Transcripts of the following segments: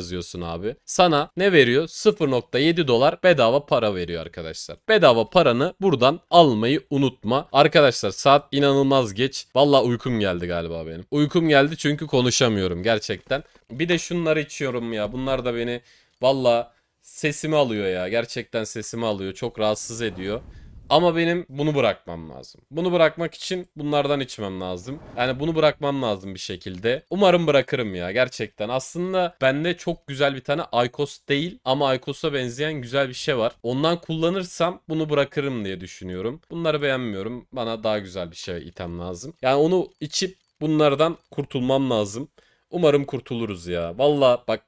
yazıyorsun abi. Sana ne veriyor? 0.7 dolar bedava para veriyor arkadaşlar. Bedava paranı buradan almayı unutma. Arkadaşlar saat inanılmaz geç. Valla uykum geldi galiba benim. Uykum geldi çünkü konuşamıyorum gerçekten. Bir de şunları içiyorum ya. Bunlar da beni valla sesimi alıyor ya. Gerçekten sesimi alıyor. Çok rahatsız ediyor. Ama benim bunu bırakmam lazım. Bunu bırakmak için bunlardan içmem lazım. Yani bunu bırakmam lazım bir şekilde. Umarım bırakırım ya gerçekten. Aslında bende çok güzel bir tane Aykos değil ama Aykos'a benzeyen güzel bir şey var. Ondan kullanırsam bunu bırakırım diye düşünüyorum. Bunları beğenmiyorum. Bana daha güzel bir şey item lazım. Yani onu içip bunlardan kurtulmam lazım. Umarım kurtuluruz ya. Valla bak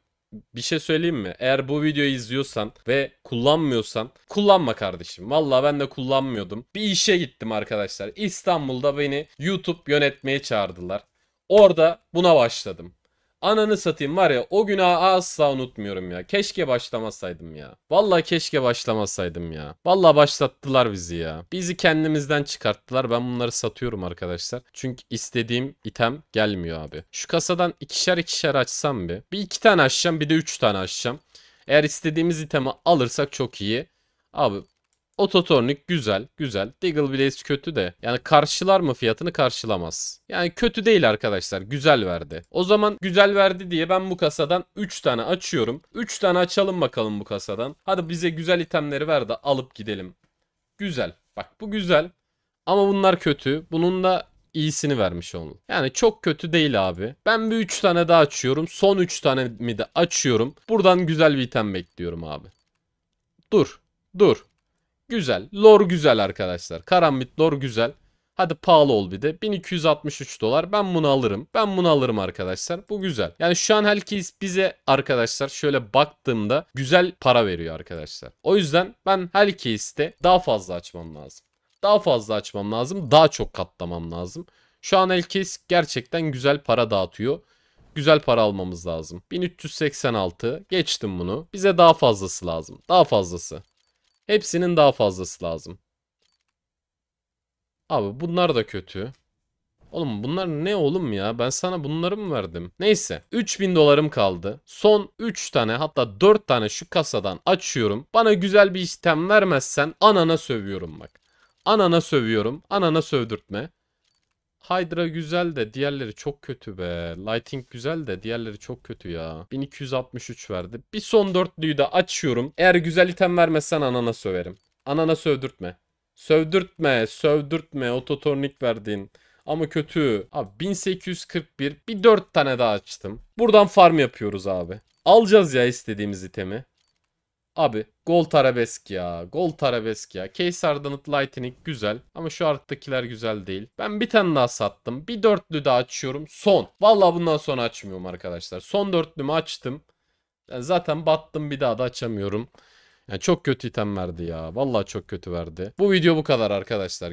bir şey söyleyeyim mi? Eğer bu videoyu izliyorsan ve kullanmıyorsan kullanma kardeşim. Vallahi ben de kullanmıyordum. Bir işe gittim arkadaşlar. İstanbul'da beni YouTube yönetmeye çağırdılar. Orada buna başladım. Ananı satayım var ya o günahı asla unutmuyorum ya. Keşke başlamasaydım ya. Vallahi keşke başlamasaydım ya. Vallahi başlattılar bizi ya. Bizi kendimizden çıkarttılar. Ben bunları satıyorum arkadaşlar. Çünkü istediğim item gelmiyor abi. Şu kasadan ikişer ikişer açsam bir. Bir iki tane açacağım bir de üç tane açacağım. Eğer istediğimiz itemi alırsak çok iyi. Abi Ototornik güzel güzel. Deagle Blaze kötü de. Yani karşılar mı fiyatını karşılamaz. Yani kötü değil arkadaşlar. Güzel verdi. O zaman güzel verdi diye ben bu kasadan 3 tane açıyorum. 3 tane açalım bakalım bu kasadan. Hadi bize güzel itemleri ver de alıp gidelim. Güzel. Bak bu güzel. Ama bunlar kötü. Bunun da iyisini vermiş onu. Yani çok kötü değil abi. Ben bir 3 tane daha açıyorum. Son 3 tane mi de açıyorum. Buradan güzel bir item bekliyorum abi. Dur. Dur. Güzel. Lore güzel arkadaşlar. Karambit lore güzel. Hadi pahalı ol bir de. 1263 dolar. Ben bunu alırım. Ben bunu alırım arkadaşlar. Bu güzel. Yani şu an herkes bize arkadaşlar şöyle baktığımda güzel para veriyor arkadaşlar. O yüzden ben herkeste daha fazla açmam lazım. Daha fazla açmam lazım. Daha çok katlamam lazım. Şu an herkes gerçekten güzel para dağıtıyor. Güzel para almamız lazım. 1386 geçtim bunu. Bize daha fazlası lazım. Daha fazlası. Hepsinin daha fazlası lazım. Abi bunlar da kötü. Oğlum bunlar ne oğlum ya? Ben sana bunları mı verdim? Neyse 3000 dolarım kaldı. Son 3 tane hatta 4 tane şu kasadan açıyorum. Bana güzel bir işlem vermezsen anana sövüyorum bak. Anana sövüyorum. Anana sövdürtme. Hydra güzel de diğerleri çok kötü be. Lighting güzel de diğerleri çok kötü ya. 1263 verdi. Bir son dörtlüyü de açıyorum. Eğer güzel item vermezsen anana söverim. Anana sövdürtme. Sövdürtme, sövdürtme. Ototornik verdin. Ama kötü. Abi 1841. Bir 4 tane daha açtım. Buradan farm yapıyoruz abi. Alacağız ya istediğimiz itemi. Abi gol tarabesk ya. Gol tarabesk ya. Case Ardanit Lightning güzel. Ama şu arttakiler güzel değil. Ben bir tane daha sattım. Bir dörtlü daha açıyorum. Son. Vallahi bundan sonra açmıyorum arkadaşlar. Son dörtlümü açtım. Yani zaten battım bir daha da açamıyorum. Yani çok kötü item verdi ya. Vallahi çok kötü verdi. Bu video bu kadar arkadaşlar.